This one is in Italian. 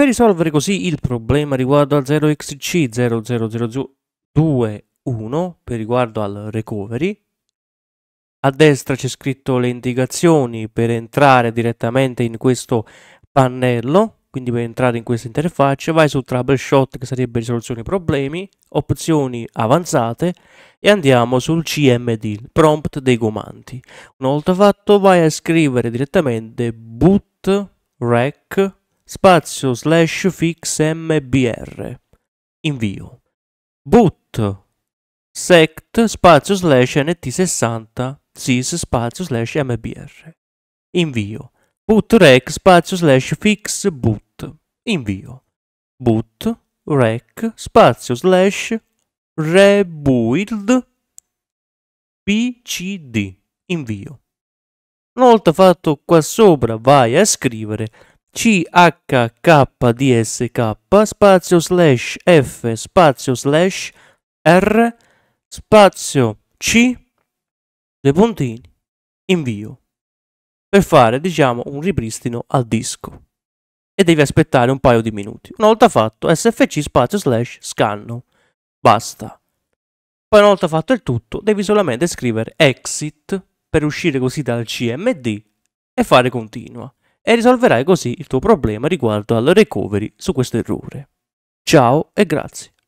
Per risolvere così il problema riguardo al 0xc00021 per riguardo al recovery, a destra c'è scritto le indicazioni per entrare direttamente in questo pannello, quindi per entrare in questa interfaccia vai su Troubleshot che sarebbe risoluzione problemi, opzioni avanzate e andiamo sul CMD, prompt dei comandi. Una volta fatto vai a scrivere direttamente boot rec spazio slash fix mbr invio boot sect spazio slash nt60 sys spazio slash mbr invio boot rec spazio slash fix boot invio boot rec spazio slash rebuild pcd invio una volta fatto qua sopra vai a scrivere chkhdsk spazio slash f spazio slash r spazio c due puntini invio per fare diciamo un ripristino al disco e devi aspettare un paio di minuti una volta fatto sfc spazio slash scanno basta poi una volta fatto il tutto devi solamente scrivere exit per uscire così dal cmd e fare continua e risolverai così il tuo problema riguardo al recovery su questo errore. Ciao e grazie.